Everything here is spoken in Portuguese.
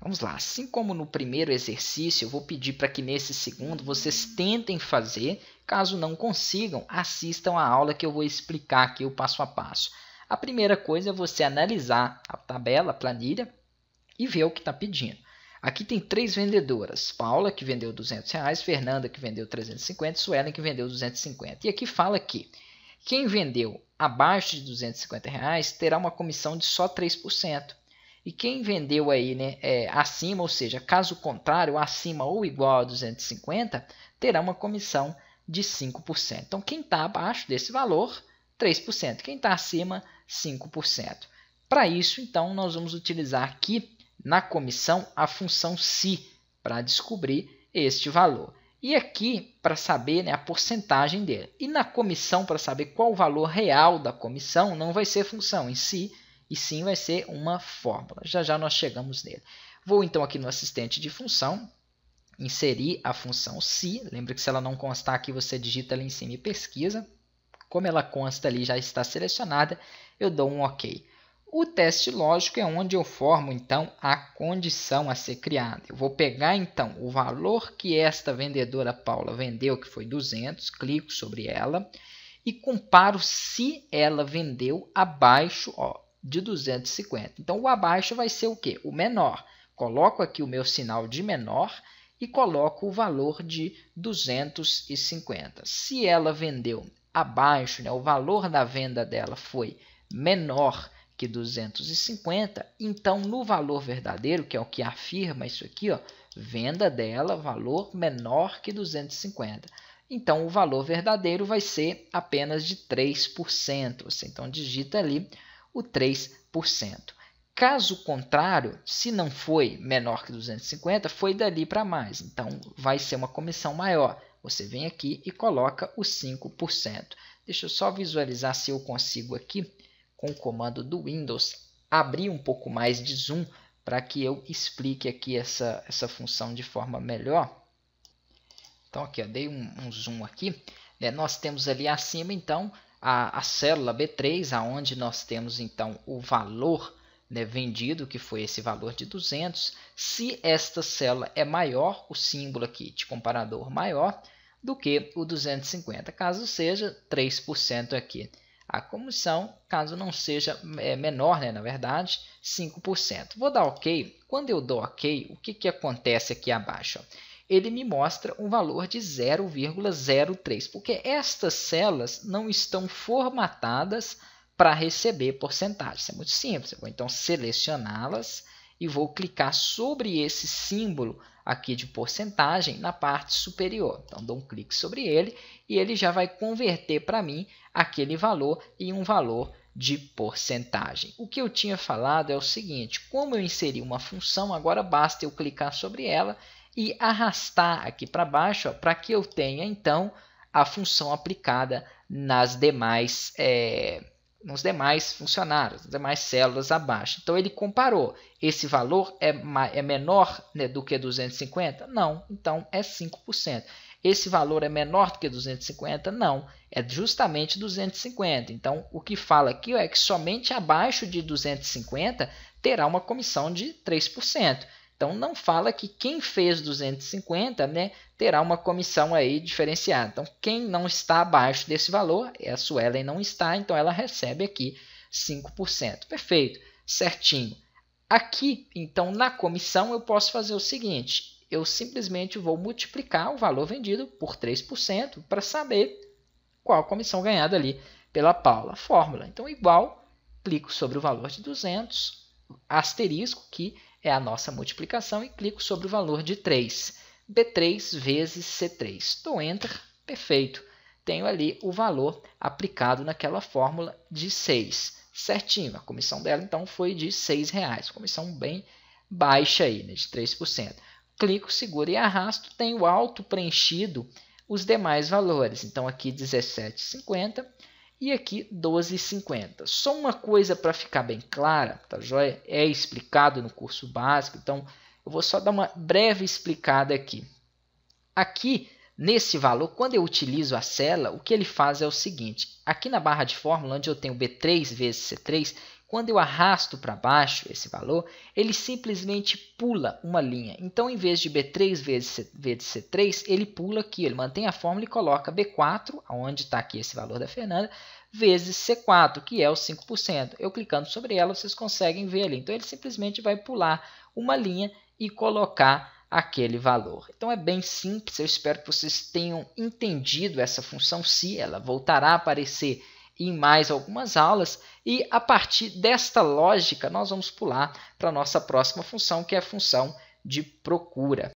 Vamos lá, assim como no primeiro exercício, eu vou pedir para que nesse segundo vocês tentem fazer. Caso não consigam, assistam a aula que eu vou explicar aqui o passo a passo. A primeira coisa é você analisar a tabela, a planilha e ver o que está pedindo. Aqui tem três vendedoras, Paula que vendeu 200 reais, Fernanda que vendeu 350, Suelen que vendeu 250. E aqui fala que quem vendeu abaixo de 250 reais terá uma comissão de só 3%. E quem vendeu aí né, é, acima, ou seja, caso contrário, acima ou igual a 250, terá uma comissão de 5%. Então, quem está abaixo desse valor, 3%. Quem está acima, 5%. Para isso, então, nós vamos utilizar aqui na comissão a função se para descobrir este valor. E aqui para saber né, a porcentagem dele. E na comissão, para saber qual o valor real da comissão, não vai ser função em si, e sim vai ser uma fórmula. Já já nós chegamos nele. Vou então aqui no assistente de função, inserir a função se. Lembra que se ela não constar aqui, você digita ali em cima e pesquisa. Como ela consta ali, já está selecionada, eu dou um OK. O teste lógico é onde eu formo, então, a condição a ser criada. Eu vou pegar, então, o valor que esta vendedora Paula vendeu, que foi 200, clico sobre ela, e comparo se ela vendeu abaixo, ó, de 250. Então, o abaixo vai ser o quê? O menor. Coloco aqui o meu sinal de menor e coloco o valor de 250. Se ela vendeu abaixo, né, o valor da venda dela foi menor que 250, então no valor verdadeiro, que é o que afirma isso aqui, ó, venda dela, valor menor que 250. Então o valor verdadeiro vai ser apenas de 3%. Você então digita ali o 3%. Caso contrário, se não foi menor que 250, foi dali para mais. Então, vai ser uma comissão maior. Você vem aqui e coloca o 5%. Deixa eu só visualizar se eu consigo aqui, com o comando do Windows, abrir um pouco mais de zoom para que eu explique aqui essa, essa função de forma melhor. Então, aqui, eu dei um, um zoom aqui. É, nós temos ali acima, então, a, a célula B3, aonde nós temos então o valor né, vendido, que foi esse valor de 200, se esta célula é maior, o símbolo aqui de comparador maior, do que o 250. Caso seja, 3% aqui a comissão, caso não seja é, menor, né, na verdade, 5%. Vou dar OK. Quando eu dou OK, o que, que acontece aqui abaixo? Ó? ele me mostra um valor de 0,03, porque estas células não estão formatadas para receber porcentagem. Isso é muito simples. Eu vou então selecioná-las e vou clicar sobre esse símbolo aqui de porcentagem na parte superior. Então, dou um clique sobre ele e ele já vai converter para mim aquele valor em um valor de porcentagem. O que eu tinha falado é o seguinte, como eu inseri uma função, agora basta eu clicar sobre ela e arrastar aqui para baixo para que eu tenha então a função aplicada nas demais, é, nos demais funcionários, nas demais células abaixo. Então ele comparou, esse valor é, é menor né, do que 250? Não, então é 5%. Esse valor é menor do que 250? Não, é justamente 250. Então, o que fala aqui é que somente abaixo de 250 terá uma comissão de 3%. Então não fala que quem fez 250 né, terá uma comissão aí diferenciada. Então quem não está abaixo desse valor, a Suelen não está, então ela recebe aqui 5%. Perfeito, certinho. Aqui, então, na comissão eu posso fazer o seguinte, eu simplesmente vou multiplicar o valor vendido por 3% para saber qual a comissão ganhada ali pela Paula. Fórmula, então igual, clico sobre o valor de 200, asterisco, que é a nossa multiplicação e clico sobre o valor de 3. B3 vezes C3. Dou Enter, perfeito. Tenho ali o valor aplicado naquela fórmula de 6. Certinho, a comissão dela então foi de R$ 6,00, comissão bem baixa aí, né, de 3%. Clico, seguro e arrasto, tenho auto preenchido os demais valores. Então aqui 17,50 e aqui 12,50. Só uma coisa para ficar bem clara, tá joia? É explicado no curso básico, então eu vou só dar uma breve explicada aqui. Aqui, nesse valor, quando eu utilizo a célula, o que ele faz é o seguinte. Aqui na barra de fórmula, onde eu tenho B3 vezes C3, quando eu arrasto para baixo esse valor, ele simplesmente pula uma linha. Então, em vez de B3 vezes C3, ele pula aqui, ele mantém a fórmula e coloca B4, onde está aqui esse valor da Fernanda, vezes C4, que é o 5%. Eu clicando sobre ela, vocês conseguem ver ali. Então, ele simplesmente vai pular uma linha e colocar aquele valor. Então é bem simples, eu espero que vocês tenham entendido essa função se ela voltará a aparecer em mais algumas aulas e a partir desta lógica nós vamos pular para a nossa próxima função, que é a função de procura.